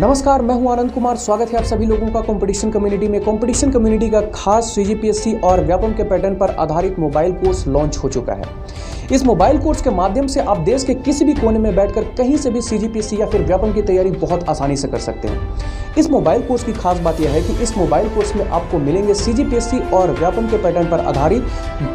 नमस्कार मैं हूं आनंद कुमार स्वागत है आप सभी लोगों का कंपटीशन कम्युनिटी में कंपटीशन कम्युनिटी का खास सी और व्यापम के पैटर्न पर आधारित मोबाइल कोर्स लॉन्च हो चुका है इस मोबाइल कोर्स के माध्यम से आप देश के किसी भी कोने में बैठकर कहीं से भी सीजीपीसी या फिर व्यापन की तैयारी बहुत आसानी से कर सकते हैं इस मोबाइल कोर्स की खास बात यह है कि इस मोबाइल कोर्स में आपको मिलेंगे सीजीपीएससी और व्यापन के पैटर्न पर आधारित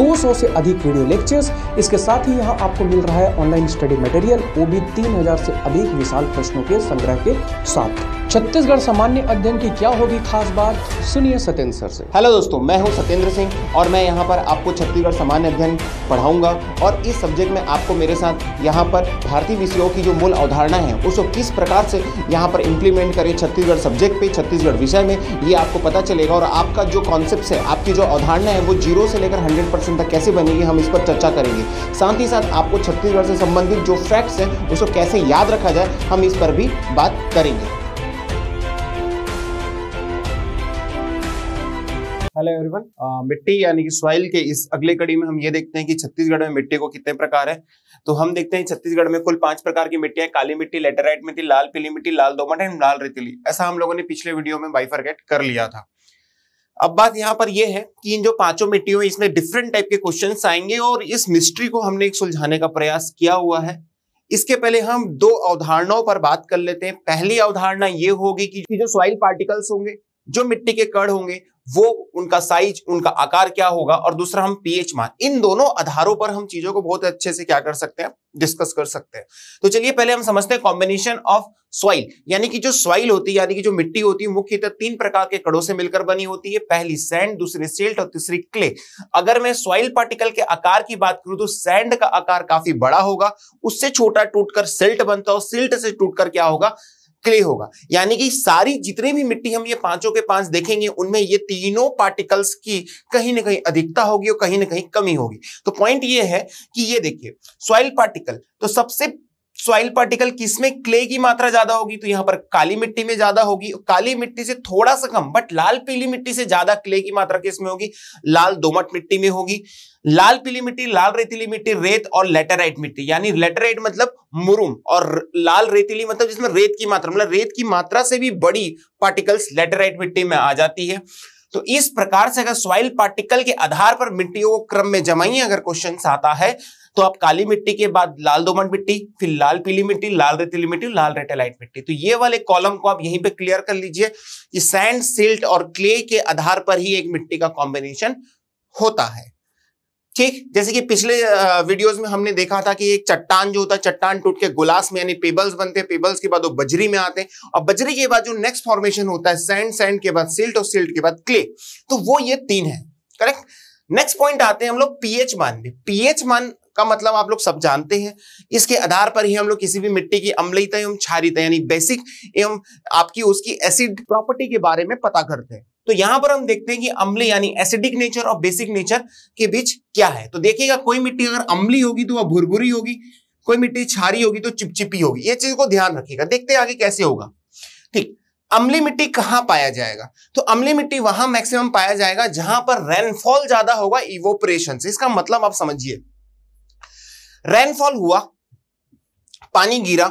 200 से अधिक वीडियो लेक्चर्स इसके साथ ही यहाँ आपको मिल रहा है ऑनलाइन स्टडी मटेरियल वो भी 3000 से अधिक विशाल प्रश्नों के संग्रह के साथ छत्तीसगढ़ सामान्य अध्ययन की क्या होगी खास बात सुनिए सत्येंद्र सर से हेलो दोस्तों मैं हूं सत्येंद्र सिंह और मैं यहां पर आपको छत्तीसगढ़ सामान्य अध्ययन पढ़ाऊंगा और इस सब्जेक्ट में आपको मेरे साथ यहां पर भारतीय विषयों की जो मूल अवधारणा है उसको किस प्रकार से यहां पर इम्प्लीमेंट करें छत्तीसगढ़ सब्जेक्ट पे छत्तीसगढ़ विषय में ये आपको पता चलेगा और आपका जो कॉन्सेप्ट है आपकी जो अवधारणा है वो जीरो से लेकर हंड्रेड तक कैसे बनेगी हम इस पर चर्चा करेंगे साथ ही साथ आपको छत्तीसगढ़ से संबंधित जो फैक्ट्स हैं उसको कैसे याद रखा जाए हम इस पर भी बात करेंगे हेलो एवरीवन uh, मिट्टी यानी कि सॉइल के इस अगले कड़ी में हम ये देखते हैं कि छत्तीसगढ़ में मिट्टी को कितने प्रकार है तो हम देखते हैं छत्तीसगढ़ में कुल पांच प्रकार की मिट्टी है काली मिट्टी लेटराइट मिट्टी लाल पीली मिट्टी लाल दोमट एंड लाल रेतीली ऐसा हम लोगों ने पिछले वीडियो में बाइफरगेट कर लिया था अब बात यहाँ पर यह है कि इन जो पांचों मिट्टियों में इसमें डिफरेंट टाइप के क्वेश्चन आएंगे और इस मिस्ट्री को हमने एक सुलझाने का प्रयास किया हुआ है इसके पहले हम दो अवधारणाओं पर बात कर लेते हैं पहली अवधारणा ये होगी कि जो सॉइल पार्टिकल्स होंगे जो मिट्टी के कण होंगे वो उनका साइज उनका आकार क्या होगा और दूसरा हम पीएच मान इन दोनों आधारों पर हम चीजों को बहुत अच्छे से क्या कर सकते हैं डिस्कस कर सकते हैं तो चलिए पहले हम समझते हैं कॉम्बिनेशन ऑफ सॉइल यानी कि जो सॉइल होती है यानी कि जो मिट्टी होती है मुख्यतः तीन प्रकार के कड़ों से मिलकर बनी होती है पहली सैंड दूसरी सिल्ट और तीसरी क्ले अगर मैं सॉइल पार्टिकल के आकार की बात करूं तो सैंड का आकार काफी बड़ा होगा उससे छोटा टूटकर सिल्ट बनता और सिल्ट से टूटकर क्या होगा क्ले होगा यानी कि सारी जितनी भी मिट्टी हम ये पांचों के पांच देखेंगे उनमें ये तीनों पार्टिकल्स की कहीं ना कहीं अधिकता होगी और कहीं ना कहीं कमी होगी तो पॉइंट ये है कि ये देखिए सॉइल पार्टिकल तो सबसे सॉइल पार्टिकल किसमें क्ले की मात्रा ज्यादा होगी तो यहां पर काली मिट्टी में ज्यादा होगी काली मिट्टी से थोड़ा सा कम बट लाल पीली मिट्टी से ज्यादा क्ले की मात्रा किसमें होगी लाल दोमट मिट्टी में होगी लाल पीली मिट्टी लाल रेतीली मिट्टी रेत और लेटेराइट मिट्टी यानी लेटेराइट मतलब मुरुम और लाल रेतीली मतलब जिसमें रेत की मात्रा मतलब रेत की मात्रा से भी बड़ी पार्टिकल्स लेटेराइट मिट्टी में आ जाती है तो इस प्रकार से अगर सॉइल पार्टिकल के आधार पर मिट्टियों को क्रम में जमाइए अगर क्वेश्चन आता है तो आप काली मिट्टी के बाद लाल दोमन मिट्टी फिर लाल पीली मिट्टी लाल रेतीली मिट्टी लाल रेटेलाइट मिट्टी तो ये वाले कॉलम को आप यहीं पे क्लियर कर लीजिए कि सैंड सिल्ट और क्ले के आधार पर ही एक मिट्टी का कॉम्बिनेशन होता है ठीक जैसे कि पिछले वीडियोस में हमने देखा था कि एक चट्टान जो होता है चट्टान टूट के गुलास में यानी पेबल्स बनते हैं पेबल्स के बाद वो बजरी में आते हैं और बजरी के बाद जो नेक्स्ट फॉर्मेशन होता है सैंड सैंड के बाद सिल्ट और सिल्ट के बाद क्ले तो वो ये तीन है करेक्ट नेक्स्ट पॉइंट आते हैं हम लोग पीएच मान में पीएच मान का मतलब आप लोग सब जानते हैं इसके आधार पर ही हम लोग किसी भी मिट्टी की अम्लिता एवं क्षारिता यानी बेसिक एवं आपकी उसकी एसिड प्रॉपर्टी के बारे में पता करते हैं तो यहां पर हम देखते हैं कि अम्ल यानी एसिडिक नेचर और बेसिक नेचर के बीच क्या है तो देखिएगा कोई मिट्टी अगर अम्ली होगी तो वह भुरभुरी होगी कोई मिट्टी छारी होगी तो चिपचिपी होगी ये चीज को ध्यान रखिएगा देखते हैं आगे कैसे होगा ठीक अम्ली मिट्टी कहाँ पाया जाएगा तो अम्ली मिट्टी वहां मैक्सिमम पाया जाएगा जहां पर रेनफॉल ज्यादा होगा इवोपरेशन से इसका मतलब आप समझिए रेनफॉल हुआ पानी गिरा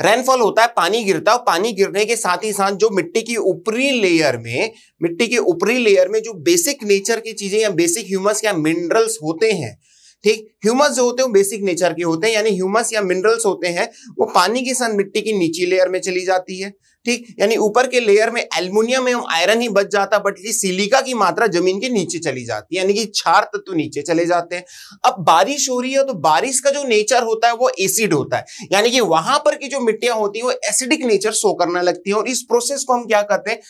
रेनफॉल होता है पानी गिरता है पानी गिरने के साथ ही साथ जो मिट्टी की ऊपरी लेयर में मिट्टी के ऊपरी लेयर में जो बेसिक नेचर की चीजें या बेसिक ह्यूमस या मिनरल्स होते हैं ठीक ह्यूमस जो होते हैं वो बेसिक नेचर के होते हैं यानी ह्यूमस या मिनरल्स होते हैं वो पानी के साथ मिट्टी की नीची लेयर में चली जाती है ठीक यानी ऊपर के लेयर में एल्यूमिनियम एवं आयरन ही बच जाता बट ये सिलिका की मात्रा जमीन के नीचे चली जाती है यानी कि क्षार तत्व नीचे चले जाते हैं अब बारिश हो रही है तो बारिश का जो नेचर होता है वो एसिड होता है यानी कि वहां पर की जो मिट्टियां होती है वो एसिडिक नेचर शो करने लगती है और इस प्रोसेस को हम क्या कहते हैं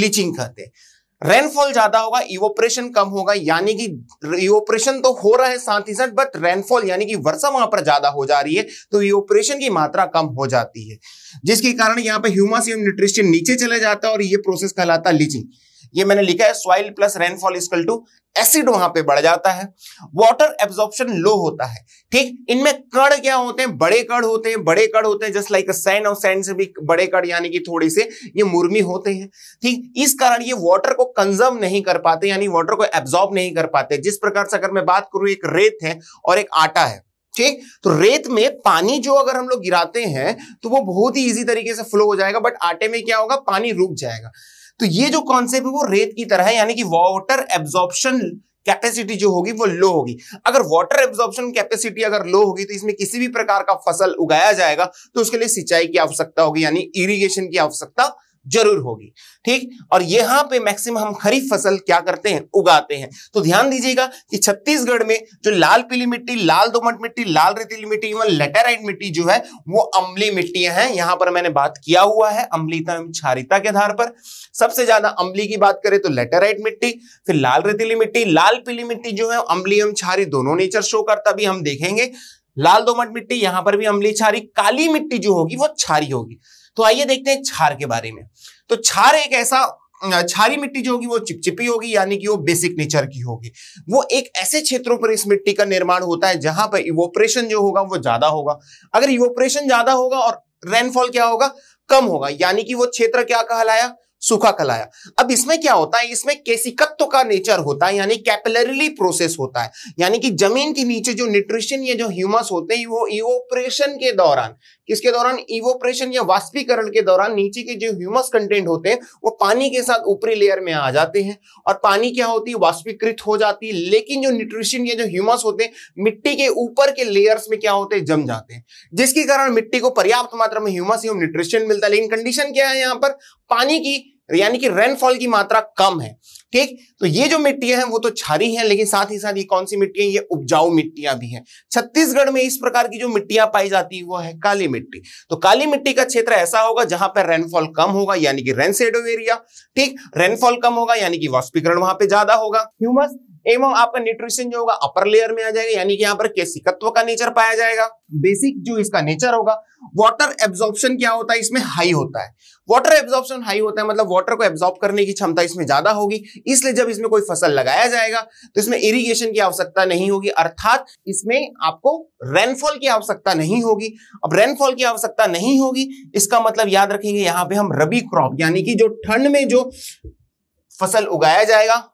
लीचिंग कहते हैं रेनफॉल ज्यादा होगा इवोपरेशन कम होगा यानी कि इवोपरेशन तो हो रहा है साथ ही साथ बट रेनफॉल यानी कि वर्षा वहां पर ज्यादा हो जा रही है तो इवोपरेशन की मात्रा कम हो जाती है जिसके कारण यहाँ पे ह्यूमस एवं न्यूट्रिशन नीचे चले जाता है और ये प्रोसेस कहलाता है लीचिंग ये मैंने लिखा है soil plus rainfall equal to acid वहां पे बढ़ जाता है वाटर एब्जॉर्प्शन लो होता है ठीक इनमें कण क्या होते हैं बड़े कण होते हैं बड़े कण होते हैं जस्ट लाइक सैंड और सैंड से भी बड़े कण यानी कि थोड़े से ये मुर्मी होते हैं ठीक इस कारण ये वाटर को कंजर्व नहीं कर पाते यानी वाटर को एब्जॉर्ब नहीं कर पाते जिस प्रकार से अगर मैं बात करूं एक रेत है और एक आटा है ठीक तो रेत में पानी जो अगर हम लोग गिराते हैं तो वो बहुत ही इजी तरीके से फ्लो हो जाएगा बट आटे में क्या होगा पानी रुक जाएगा तो ये जो कॉन्सेप्ट है वो रेत की तरह है यानी कि वाटर एब्जॉर्प्शन कैपेसिटी जो होगी वो लो होगी अगर वाटर एब्जॉर्प्शन कैपेसिटी अगर लो होगी तो इसमें किसी भी प्रकार का फसल उगाया जाएगा तो उसके लिए सिंचाई की आवश्यकता होगी यानी इरिगेशन की आवश्यकता जरूर होगी ठीक और यहां पे मैक्सिमम हम खरीफ फसल क्या करते हैं उगाते हैं तो ध्यान दीजिएगा कि छत्तीसगढ़ में जो लाल पीली मिट्टी लाल दोमट मिट्टी लाल रेतीली मिट्टी एवं लेटेराइट मिट्टी जो है वो अम्ली मिट्टियां हैं यहां पर मैंने बात किया हुआ है अम्लीता एवं क्षारिता के आधार पर सबसे ज्यादा अम्ली की बात करें तो लेटेराइट मिट्टी फिर लाल रेतीली मिट्टी लाल पीली मिट्टी जो है अम्ली एवं क्षारी दोनों नेचर शो करता भी हम देखेंगे लाल दोमट मिट्टी यहां पर भी अम्ली क्षारी काली मिट्टी जो होगी वो क्षारी होगी तो आइए देखते हैं छार के बारे में तो छार एक ऐसा छारी मिट्टी जो होगी वो चिपचिपी होगी यानी कि वो बेसिक नेचर की होगी वो एक ऐसे क्षेत्रों पर इस मिट्टी का निर्माण होता है जहां पर इवोपरेशन जो होगा वो ज्यादा होगा अगर इवोपरेशन ज्यादा होगा और रेनफॉल क्या होगा कम होगा यानी कि वो क्षेत्र क्या कहलाया सूखा कहलाया अब इसमें क्या होता है इसमें केसिकत्व का नेचर होता है यानी कैपिलरली प्रोसेस होता है यानी कि जमीन के नीचे जो न्यूट्रिशन या जो ह्यूमस होते हैं वो इवोपरेशन के दौरान किसके दौरान इवोपरेशन या वाष्पीकरण के दौरान नीचे के जो ह्यूमस कंटेंट होते हैं वो पानी के साथ ऊपरी लेयर में आ जाते हैं और पानी क्या होती है वाष्पीकृत हो जाती है लेकिन जो न्यूट्रिशन या जो ह्यूमस होते हैं मिट्टी के ऊपर के लेयर्स में क्या होते हैं जम जाते हैं जिसके कारण मिट्टी को पर्याप्त मात्रा में ह्यूमस एवं न्यूट्रिशन मिलता है लेकिन कंडीशन क्या है यहाँ पर पानी की यानी कि रेनफॉल की मात्रा कम है ठीक तो ये जो मिट्टियां हैं वो तो छारी हैं लेकिन साथ ही साथ ये कौन सी मिट्टी है ये उपजाऊ मिट्टियां भी हैं छत्तीसगढ़ में इस प्रकार की जो मिट्टियां पाई जाती है वो है काली मिट्टी तो काली मिट्टी का क्षेत्र ऐसा होगा जहां पर रेनफॉल कम होगा यानी कि रेनसेडो एरिया ठीक रेनफॉल कम होगा यानी कि वाष्पीकरण वहां पर ज्यादा होगा ह्यूमस एवं आपका न्यूट्रिशन जो होगा अपर लेयर में आ जाएगा यानी कि यहाँ पर केसिकत्व का नेचर पाया जाएगा बेसिक जो इसका नेचर होगा वाटर एब्जॉर्प्शन क्या होता है इसमें हाई होता है वाटर एब्जॉर्प्शन हाई होता है मतलब वाटर को एब्जॉर्ब करने की क्षमता इसमें ज्यादा होगी इसलिए जब इसमें कोई फसल लगाया जाएगा तो इसमें इरीगेशन की आवश्यकता नहीं होगी अर्थात इसमें आपको रेनफॉल की आवश्यकता नहीं होगी अब रेनफॉल की आवश्यकता नहीं होगी इसका मतलब याद रखेंगे यहाँ पे हम रबी क्रॉप यानी कि जो ठंड में जो फसल उगाया जाएगा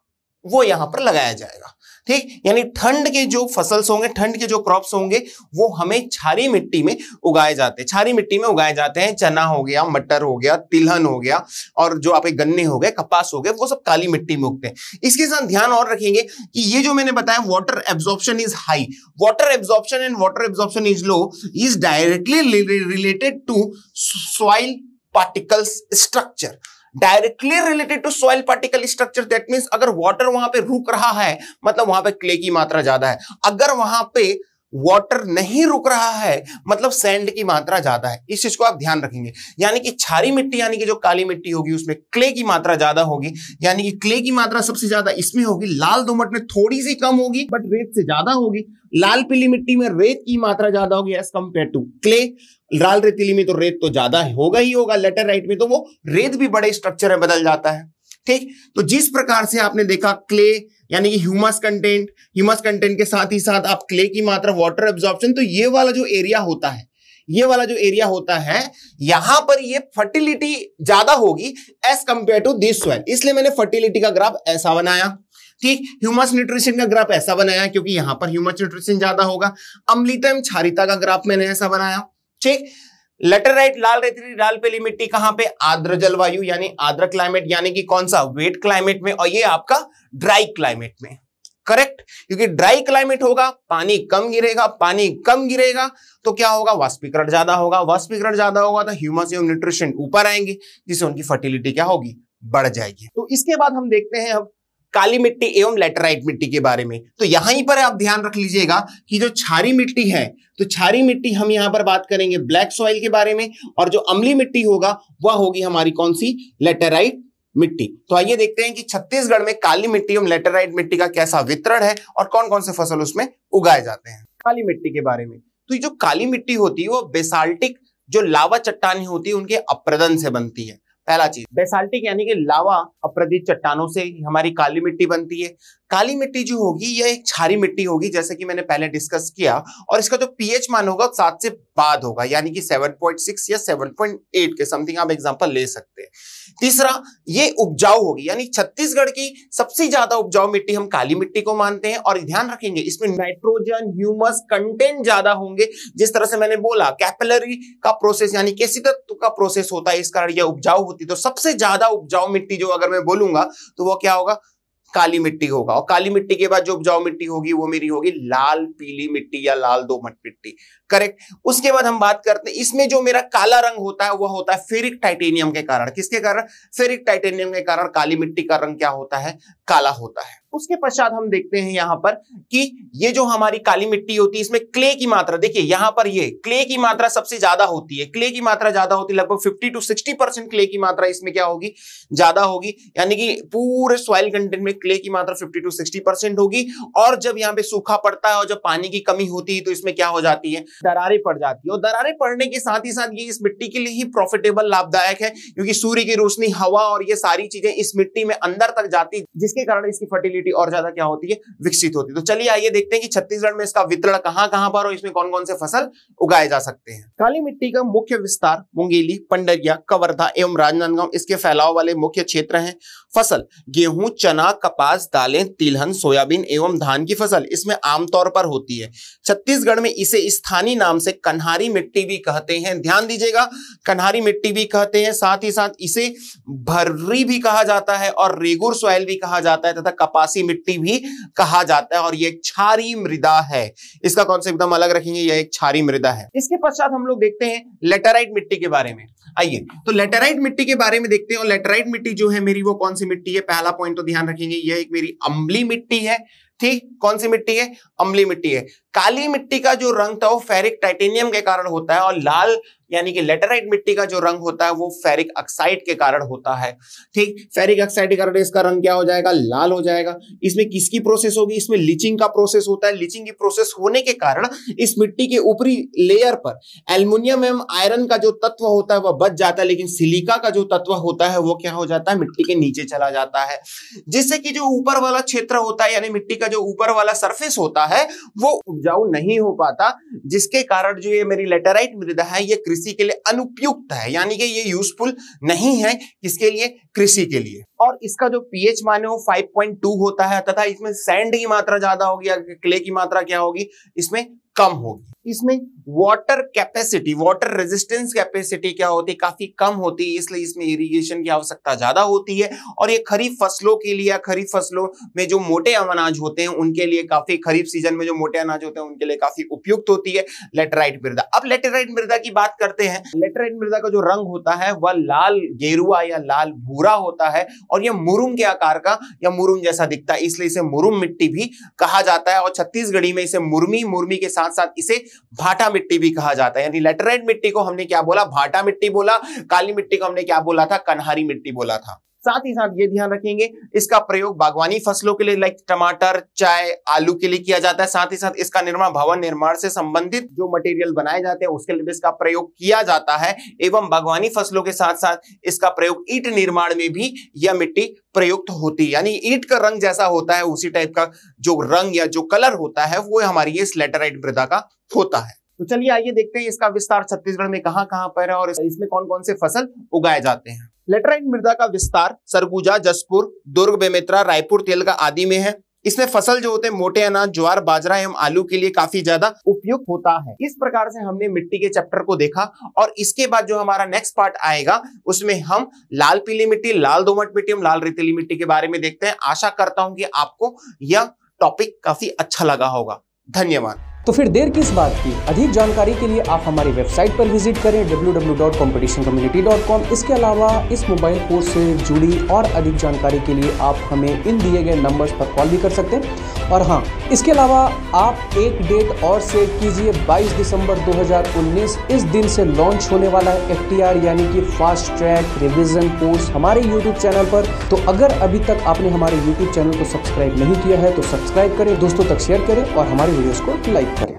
वो यहां पर लगाया जाएगा ठीक यानी ठंड के जो फसल्स होंगे ठंड के जो क्रॉप्स होंगे वो हमें छारी मिट्टी में उगाए जाते हैं छारी मिट्टी में उगाए जाते हैं चना हो गया मटर हो गया तिलहन हो गया और जो आपके गन्ने हो गए कपास हो गए वो सब काली मिट्टी में उगते हैं इसके साथ ध्यान और रखेंगे कि ये जो मैंने बताया water absorption is high water absorption and water absorption is low is directly related to soil particles structure directly related to soil particle structure that mean अगर वाटर वहां पर रुक रहा है मतलब वहां पर क्ले की मात्रा ज्यादा है अगर वहां पर वाटर नहीं रुक रहा है मतलब सैंड की मात्रा ज्यादा है इस चीज को आप ध्यान रखेंगे यानी कि छारी मिट्टी यानी कि जो काली मिट्टी होगी उसमें क्ले की मात्रा ज्यादा होगी यानी कि क्ले की मात्रा सबसे ज्यादा इसमें होगी लाल दोमट में थोड़ी सी कम होगी बट रेत से ज्यादा होगी लाल पीली मिट्टी में रेत की मात्रा ज्यादा होगी एज कंपेयर टू क्ले लाल रेतीली में तो रेत तो ज्यादा होगा ही होगा लेटर राइट में तो वो रेत भी बड़े स्ट्रक्चर में बदल जाता है ठीक तो जिस प्रकार से आपने देखा क्ले यानी कि ह्यूमस कंटेंट ह्यूमस कंटेंट के साथ ही साथ आप क्ले की मात्रा वाटर एब्जॉर्प्शन तो ये वाला जो एरिया होता है ये वाला जो एरिया होता है यहां पर ये फर्टिलिटी ज्यादा होगी as compare to this soil इसलिए मैंने फर्टिलिटी का ग्राफ ऐसा बनाया ठीक ह्यूमस न्यूट्रिशन का ग्राफ ऐसा बनाया क्योंकि यहां पर ह्यूमस न्यूट्रिशन ज्यादा होगा अम्लिता एवं क्षारिता का ग्राफ मैंने ऐसा बनाया ठीक लेटराइट लाल रेतरी लाल पेली मिट्टी कहां पे आद्र जलवायु यानी आद्र क्लाइमेट यानी कि कौन सा वेट क्लाइमेट में और ये आपका ड्राई क्लाइमेट में करेक्ट क्योंकि ड्राई क्लाइमेट होगा पानी कम गिरेगा पानी कम गिरेगा तो क्या होगा वाष्पीकरण ज्यादा होगा वाष्पीकरण ज्यादा होगा तो ह्यूमस एवं न्यूट्रिशन ऊपर आएंगे जिससे उनकी फर्टिलिटी क्या होगी बढ़ जाएगी तो इसके बाद हम देखते हैं अब काली मिट्टी एवं लेटराइट मिट्टी के बारे में तो यहाँ पर आप ध्यान रख लीजिएगा कि जो छारी मिट्टी है तो छारी मिट्टी हम यहाँ पर बात करेंगे ब्लैक सॉइल के बारे में और जो अम्ली मिट्टी होगा वह होगी हमारी कौन सी लेटेराइट मिट्टी तो आइए देखते हैं कि छत्तीसगढ़ में काली मिट्टी एवं लेटेराइट मिट्टी का कैसा वितरण है और कौन कौन से फसल उसमें उगाए जाते हैं काली मिट्टी के बारे में तो जो काली मिट्टी होती है वो बेसाल्टिक जो लावा चट्टानी होती है उनके अप्रदन से बनती है पहला चीज बेसाल्टिक यानी कि लावा अप्रदित चट्टानों से हमारी काली मिट्टी बनती है काली मिट्टी जो होगी यह एक छारी मिट्टी होगी जैसे कि मैंने पहले डिस्कस किया और इसका जो तो पीएच मान होगा सात से बाद होगा यानी कि 7.6 या 7.8 के समथिंग आप एग्जांपल ले सकते हैं तीसरा ये उपजाऊ होगी यानी छत्तीसगढ़ की सबसे ज्यादा उपजाऊ मिट्टी हम काली मिट्टी को मानते हैं और ध्यान रखेंगे इसमें नाइट्रोजन ह्यूमस कंटेंट ज्यादा होंगे जिस तरह से मैंने बोला कैपिलरी का प्रोसेस यानी कैसी तत्व का प्रोसेस होता है इस कारण यह उपजाऊ होती है तो सबसे ज्यादा उपजाऊ मिट्टी जो अगर मैं बोलूंगा तो वह क्या होगा काली मिट्टी होगा और काली मिट्टी के बाद जो उपजाऊ मिट्टी होगी वो मेरी होगी लाल पीली मिट्टी या लाल दोमट मिट्टी करेक्ट उसके बाद हम बात करते हैं इसमें जो मेरा काला रंग होता है वह होता है फेरिक टाइटेनियम के कारण किसके कारण फेरिक टाइटेनियम के कारण काली मिट्टी का रंग क्या होता है काला होता है उसके पश्चात हम देखते हैं यहां पर कि ये जो हमारी काली मिट्टी होती है इसमें क्ले की मात्रा देखिए यहां पर ये क्ले की मात्रा सबसे ज्यादा होती है क्ले की मात्रा ज्यादा होती है लगभग 50 टू 60 परसेंट क्ले की मात्रा इसमें क्या होगी ज्यादा होगी यानी कि पूरे सॉइल कंटेंट में क्ले की मात्रा फिफ्टी टू सिक्सटी परसेंट होगी और जब यहाँ पे सूखा पड़ता है और जब पानी की कमी होती है तो इसमें क्या हो जाती है दरारे पड़ जाती है और दरारे पड़ने के साथ ही साथ ये इस मिट्टी के लिए ही प्रॉफिटेबल लाभदायक है क्योंकि सूर्य की रोशनी हवा और ये सारी चीजें इस मिट्टी में अंदर तक जाती जिसके कारण इसकी फर्टिलिटी इम्यूनिटी और ज्यादा क्या होती है विकसित होती है तो चलिए आइए देखते हैं कि छत्तीसगढ़ में इसका वितरण कहाँ कहाँ पर और इसमें कौन कौन से फसल उगाए जा सकते हैं काली मिट्टी का मुख्य विस्तार मुंगेली पंडरिया कवर्धा एवं राजनांदगांव इसके फैलाव वाले मुख्य क्षेत्र है फसल गेहूं चना कपास दालें तिलहन सोयाबीन एवं धान की फसल इसमें आमतौर पर होती है छत्तीसगढ़ में इसे स्थानीय नाम से कन्हारी मिट्टी भी कहते हैं ध्यान दीजिएगा कन्हारी मिट्टी भी कहते हैं साथ ही साथ इसे भर्री भी कहा जाता है और रेगुर सॉइल भी कहा जाता है तथा कपास निवासी मिट्टी भी कहा जाता है और ये क्षारी मृदा है इसका कॉन्सेप्ट एकदम अलग रखेंगे यह एक क्षारी मृदा है इसके पश्चात हम लोग देखते हैं लेटराइट मिट्टी के बारे में आइए तो लेटराइट मिट्टी के बारे में देखते हैं और लेटराइट मिट्टी जो है मेरी वो कौन सी मिट्टी है पहला पॉइंट तो ध्यान रखेंगे यह एक मेरी अम्ली मिट्टी है ठीक कौन सी मिट्टी है अम्ली मिट्टी है काली मिट्टी का जो रंग था वो फेरिक टाइटेनियम के कारण होता है और लाल यानी कि लेटराइट मिट्टी का जो रंग होता है वो फेरिक ऑक्साइड के कारण होता है ठीक फेरिक ऑक्साइड के कारण इसका रंग क्या हो जाएगा लाल हो जाएगा इसमें किसकी प्रोसेस होगी इसमें लीचिंग का प्रोसेस होता है लीचिंग की प्रोसेस होने के कारण इस मिट्टी के ऊपरी लेयर पर एल्यूमिनियम एवं आयरन का जो तत्व होता है वह बच जाता है लेकिन सिलिका का जो तत्व होता है वो क्या हो जाता है मिट्टी के नीचे चला जाता है जिससे कि जो ऊपर वाला क्षेत्र होता है यानी मिट्टी का जो ऊपर वाला सरफेस होता है वो उपजाऊ नहीं हो पाता जिसके कारण जो ये मेरी लेटराइट मृदा है ये कृषि के लिए अनुपयुक्त है यानी कि ये यूजफुल नहीं है किसके लिए कृषि के लिए और इसका जो पीएच मान है वो 5.2 होता है तथा इसमें सैंड की मात्रा ज्यादा होगी या क्ले की मात्रा क्या होगी इसमें कम होगी इसमें water capacity water resistance capacity क्या होती है काफी कम होती है इसलिए इसमें इरिगेशन की आवश्यकता ज्यादा होती है और ये खरीफ फसलों के लिए खरीफ फसलों में जो मोटे अनाज होते हैं उनके लिए काफी खरीफ सीजन में जो मोटे अनाज होते हैं उनके लिए काफी उपयुक्त होती है लेटराइट मृदा अब लेटेराइट मृदा की बात करते हैं लेटेराइट मृदा का जो रंग होता है वह लाल गेरुआ या लाल भूरा होता है और यह मुरुम के आकार का या मुरुम जैसा दिखता है इसलिए इसे मुरुम मिट्टी भी कहा जाता है और छत्तीसगढ़ी में इसे मुरमी मुरमी के साथ साथ इसे भाटा मिट्टी भी कहा जाता है यानी लेटराइट मिट्टी को हमने क्या बोला भाटा मिट्टी बोला काली मिट्टी को हमने क्या बोला था कन्हारी मिट्टी बोला था साथ ही साथ ये ध्यान रखेंगे इसका प्रयोग बागवानी फसलों के लिए लाइक टमाटर चाय आलू के लिए किया जाता है साथ ही साथ इसका निर्माण भवन निर्माण से संबंधित जो मटेरियल बनाए जाते हैं उसके लिए भी इसका प्रयोग किया जाता है एवं बागवानी फसलों के साथ साथ इसका प्रयोग ईट निर्माण में भी यह मिट्टी प्रयुक्त होती है यानी ईट का रंग जैसा होता है उसी टाइप का जो रंग या जो कलर होता है वो हमारी इस लेटराइट मृदा का होता है तो चलिए आइए देखते हैं इसका विस्तार छत्तीसगढ़ में कहां कहां पर है और इसमें कौन कौन से फसल उगाए जाते हैं लेटराइट मृदा का विस्तार सरगुजा जसपुर दुर्ग बेमेतरा रायपुर तेलगा आदि में है इसमें फसल जो होते हैं मोटे अनाज ज्वार बाजरा एवं आलू के लिए काफी ज्यादा उपयुक्त होता है इस प्रकार से हमने मिट्टी के चैप्टर को देखा और इसके बाद जो हमारा नेक्स्ट पार्ट आएगा उसमें हम लाल पीली मिट्टी लाल दोमट मिट्टी एवं लाल रेतीली मिट्टी के बारे में देखते हैं आशा करता हूं कि आपको यह टॉपिक काफी अच्छा लगा होगा धन्यवाद तो फिर देर किस बात की अधिक जानकारी के लिए आप हमारी वेबसाइट पर विजिट करें डब्ल्यू इसके अलावा इस मोबाइल कोर्स से जुड़ी और अधिक जानकारी के लिए आप हमें इन दिए गए नंबर्स पर कॉल भी कर सकते हैं और हाँ इसके अलावा आप एक डेट और सेट कीजिए 22 दिसंबर 2019 इस दिन से लॉन्च होने वाला है एफ यानी कि फास्ट ट्रैक रिविजन कोर्स हमारे यूट्यूब चैनल पर तो अगर अभी तक आपने हमारे यूट्यूब चैनल को सब्सक्राइब नहीं किया है तो सब्सक्राइब करें दोस्तों तक शेयर करें और हमारे वीडियोज़ को लाइक Namaskar